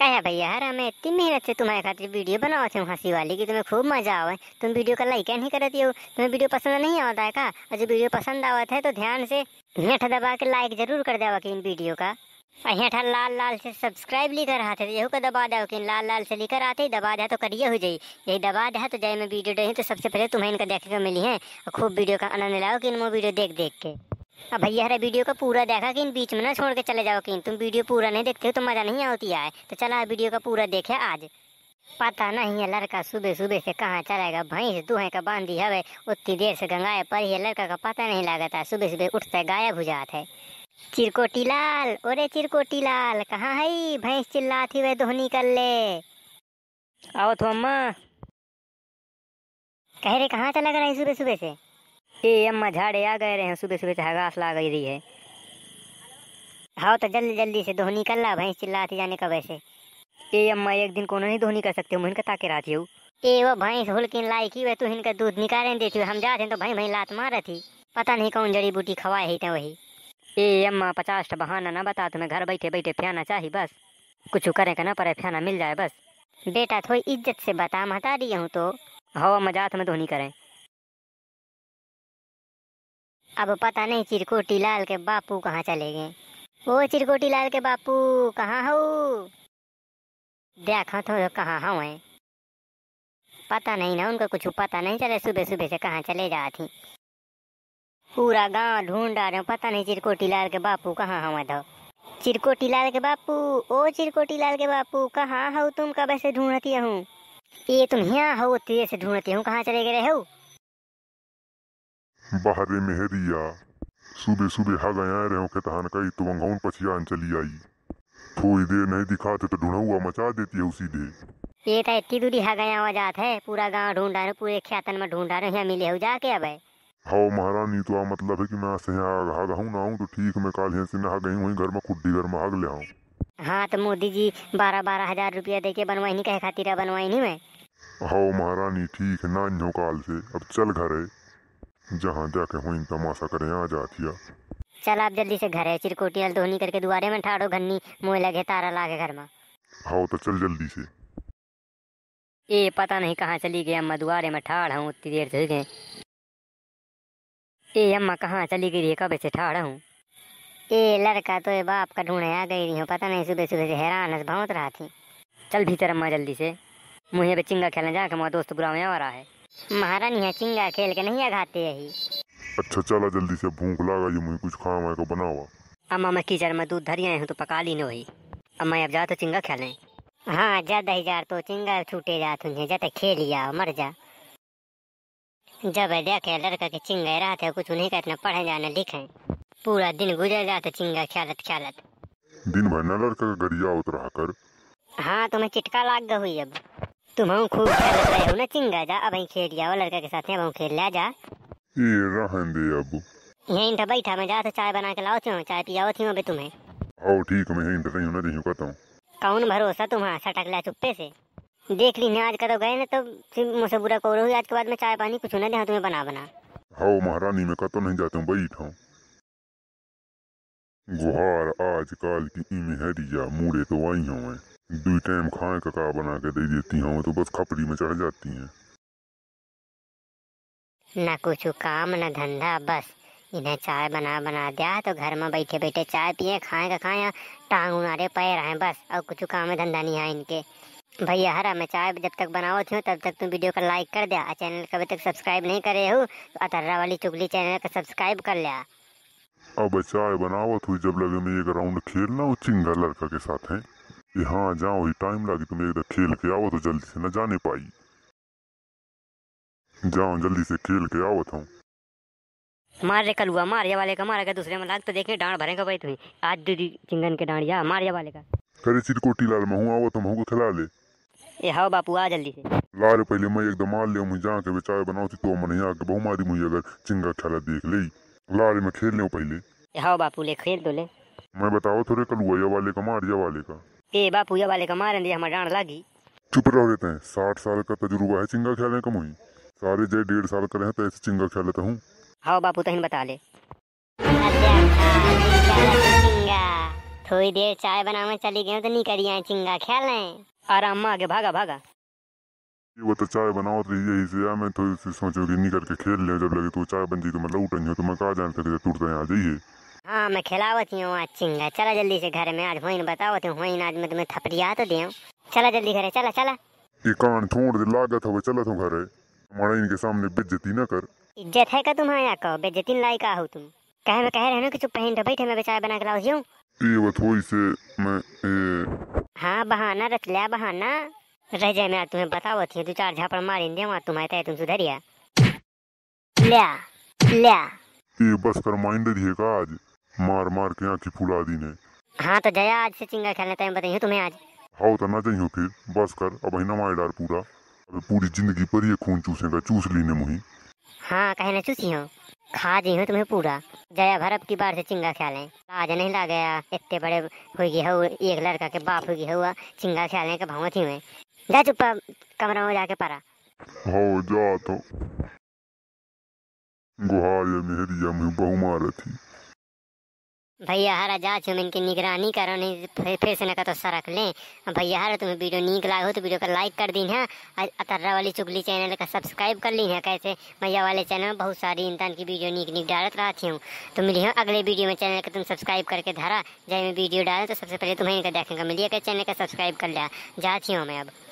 कहा भैया यार हमें इतनी मेहनत से तुम्हारे खातिर वीडियो बनाओ थे हंसी वाली कि तुम्हें खूब मजा आवे तुम वीडियो का लाइक नहीं करती हो तुम्हें वीडियो पसंद नहीं आता है का और जो वीडियो पसंद आवा है तो ध्यान से हेठ दबा के लाइक जरूर कर देवा कि इन वीडियो का अठा लाल लाल से सब्सक्राइब लिख रहा था यू का दबा दे लाल लाल से लेकर आते ही दबा दे तो करिए हो जाए यही दबा दे तो जाए मैं वीडियो डे तो सबसे पहले तुम्हें इनका देखने को मिली है और खूब वीडियो का आनंद लाओ कि इनमें वीडियो देख देख के अब हाँ भैया अरे वीडियो का पूरा देखा कि इन बीच में ना छोड़ के चले जाओ कि तुम वीडियो पूरा नहीं देखते हो तो मज़ा नहीं आती है तो चला वीडियो का पूरा देखे आज पता नहीं है लड़का सुबह सुबह से कहाँ चलेगा भैंस दुहे का बांधी हवे उतनी देर से गंगाए पर ही लड़का का पता नहीं था सुबह सुबह उठता गायब हो जाता है चिरकोटी लाल ओरे चिरकोटी लाल कहाँ है भैंस थी हुए धोनी कर ले आओ तो अम्मा कह रहे कहाँ चला गया सुबह सुबह से ए अम्मा झाड़े आ गए रहे सुबह सुबह से हगास ला गई रही है हाँ तो जल्दी जल्दी से दोहनी कर ला भैंस चिल्लाती जाने का वैसे ए अम्मा एक दिन को नहीं धोनी कर सकते हो ताके रहती हूँ ए वो भैंस हुलकिन लाई की वह तू तो इनका दूध निकाले देती हम जाते तो भाई भाई लात मार थी पता नहीं कौन जड़ी बूटी खवाए ही थे वही ए अम्मा पचास बहाना ना बता तुम्हें घर बैठे बैठे फैना चाहिए बस कुछ करे का ना पड़े फैना मिल जाए बस बेटा थोड़ी इज्जत से बता हटा दिए हूँ तो हवा मजात में धोनी करें अब पता नहीं चिरकोटी लाल के बापू कहाँ चले गए ओ चिरकोटी लाल के बापू कहाँ हो देखा तो कहाँ हाँ है पता नहीं ना उनका कुछ पता नहीं चले सुबह सुबह से कहाँ चले थी पूरा गांव ढूंढा रहे पता नहीं चिरकोटी लाल के बापू कहाँ हवा धो चिरकोटी लाल के बापू ओ चिरकोटी लाल के बापू कहाँ हो तुम कब ऐसे ढूंढती हूँ ये तुम यहाँ हो तेरे तो से ढूंढती हूँ कहाँ चले गए हो बाहर मेहरिया सुबह सुबह हा गया रहे के तहान कई तो अंगाउन पछियान चली आई थोड़ी देर नहीं दिखाते तो ढूंढुआ मचा देती है उसी दे ये तो इतनी दूरी हा गया हुआ जात है पूरा गांव ढूंढा रहे पूरे ख्यातन में ढूंढा रहे मिले हो जाके अब हाँ महारानी तो आ मतलब है कि मैं से यहाँ हा गहूँ ना आऊँ तो ठीक मैं काल यहाँ से नहा गई हूँ घर में खुड्डी घर में हाग ले आऊँ हाँ तो मोदी जी बारह बारह हजार रुपया दे के बनवाई नहीं कहे खातिर बनवाई नहीं मैं हाँ महारानी ठीक है ना काल से अब चल घर है जहाँ जाके हुई तमाशा करे आ जाती चल आप जल्दी से घर है चिरकोटी हल धोनी करके दुआरे में ठाड़ो घन्नी मुँह लगे तारा लागे घर में हाँ तो चल जल्दी से ये पता नहीं कहाँ चली गई अम्मा दुआरे में ठाड़ हूँ उतनी देर चल गए ए अम्मा कहाँ चली गई कब से ठाड़ हूँ ए लड़का तो ये बाप का ढूंढे आ गई रही हूँ पता नहीं सुबह सुबह से हैरान भौंत रहा थी चल भीतर अम्मा जल्दी से मुझे बचिंगा खेलने जाकर मेरा दोस्त बुरा में आ रहा है महारानी है चिंगा खेल के नहीं खाते यही अच्छा चला जल्दी से भूख लगा ये मुझे कुछ खाए वाए को तो बनावा अम्मा मैं कीचड़ में दूध धरिया हूँ तो पका ली नही अम्मा अब जा तो चिंगा खा हाँ ज्यादा ही जार तो चिंगा छूटे जा तुझे जाते खेल ही आओ मर जा जब है देखे लड़का के चिंगा रहा था कुछ नहीं का पढ़े जाने लिखे पूरा दिन गुजर जाते तो चिंगा ख्यालत ख्यालत दिन भर न लड़का गरिया उतरा तो कर हाँ तुम्हें चिटका लाग गई अब तुम हम खूब रहे हो ना चिंगा जा अब खेल लड़का के साथ खेल ले जा ये रहन दे यहीं तो बैठा मैं जा तो चाय बना के लाओ थी चाय थी तुम्हें आओ ठीक मैं यहीं रही हूँ ना रही कहता हूँ कौन भरोसा तुम्हारा सटक लिया चुप्पे से देख ली आज का तो गए ना तो मुझसे बुरा कौर हुई आज के बाद में चाय पानी कुछ ना दे हाँ तुम्हें बना बना हाओ महारानी मैं कतो नहीं जाता हूँ बैठा हूँ गुहार आजकल की इमेहरिया मूड़े तो आई हूँ दुई टाइम खाए कका बना के दे देती हूँ तो बस खपरी में चढ़ जाती हैं ना कुछ काम ना धंधा बस इन्हें चाय बना बना दिया तो घर में बैठे बैठे चाय पिए खाए का खाए टांग उनारे पैर आए बस और कुछ काम धंधा नहीं है इनके भैया हरा मैं चाय जब तक बनाओ थी तब तक तुम वीडियो का लाइक कर दिया चैनल का अभी तक सब्सक्राइब नहीं करे हो तो अतर्रा वाली चुगली चैनल का सब्सक्राइब कर लिया अब चाय बनावत हुई जब लगे मैं एक राउंड खेलना चिंगा लड़का के साथ है कि हाँ जाओ ही टाइम लगे तुम एक खेल के आओ तो जल्दी से न जाने पाई जाओ जल्दी से खेल के आओ तो मार रे कलुआ मार ये वाले का मार अगर दूसरे में लाग तो देखे डांड भरेगा भाई तुम्हें आज दूरी चिंगन के डांड या मार ये वाले का करे सिर चिरकोटी लाल महू आओ तुम तो हमको तो खिला ले ए हाओ बापू आ जल्दी से लाल पहले मैं एकदम मार ले मुझे जाके बेचारे बनाओ तो मन यहाँ के बहु मारी मुझे अगर चिंगा खेला देख ले लाल मैं खेल ले पहले हाओ बापू ले खेल तो ले मैं बताओ थोड़े कलुआ ये वाले का मार ये वाले का ए बापू ये वाले का मारन दिया हमारा डांड लागी चुप रहो रहते हैं साठ साल का तजुर्बा है चिंगा खेलने कम हुई सारे जय डेढ़ साल का रहे तो ऐसे चिंगा खेल लेता तो हूँ हाँ बापू तहन बता ले थोड़ी देर चाय बनावे चली गए तो नहीं करी आए चिंगा खेल रहे आराम में आगे भागा भागा ये वो तो चाय बनाओ तो ये यही से मैं थोड़ी तो सी सोचो कि नहीं करके खेल ले जब लगे तो चाय बनती तो मतलब उठन हो तो मैं कहा जानते तुरते आ जाइए हाँ मैं खिलावत हूँ आज चिंगा चला जल्दी से घर में आज वहीं बताओ तो वहीं आज मैं तुम्हें थपड़िया तो दिया चला जल्दी घरे चला चला ये कान ठोड़ दे लागत हो चला तू तो घरे हमारा इनके सामने बेइज्जती ना कर इज्जत है का तुम्हारे यहाँ कहो बेइज्जती लायक का हो तुम कहे मैं कह रहे हो कि चुप पहन बैठे मैं बेचारा बना के लाओ जाऊँ ये वो थोड़ी से मैं ए... हाँ बहाना रख लिया बहाना रह जाए मैं तुम्हें बताओ थी दो चार झापड़ मार इन वहाँ तुम आता तुम सुधरिया ले ले ये बस कर माइंड दिए का आज मार मार के आँखें फुला दी ने हाँ तो जया आज से चिंगा खेलने टाइम बताइए तुम्हें आज हाँ ना चाहिए फिर बस कर अब ही ना मार डार पूरा अबे पूरी जिंदगी पर ये खून चूसेगा चूस लेने मुही हाँ कहीं ना चूसी हूँ खा जी हूँ तुम्हें पूरा जया भर अब की बार से चिंगा ख्याल है आज नहीं ला गया इतने बड़े होगी हो एक लड़का के बाप होगी हुआ चिंगा ख्याल है भाव थी मैं जा चुप कमरा में जाके पारा हो जा तो गुहार मेहरिया में बहु थी भैया हर आजाद हम इनकी निगरानी करो नहीं तो फिर फिर से ना तो सरक लें भैया हर तुम्हें वीडियो नीक लागो तो वीडियो का लाइक कर दी है हाँ? अतर्रा वाली चुगली चैनल का सब्सक्राइब कर ली है हाँ? कैसे भैया वाले चैनल में बहुत सारी इंसान की वीडियो नीक नीक डालत रहती हूँ तो मिली हूँ अगले वीडियो में चैनल का तुम सब्सक्राइब करके धारा जब मैं वीडियो डालें तो सबसे पहले तुम्हें इनका देखने को मिलिए चैनल का सब्सक्राइब कर लिया जाती हूँ मैं अब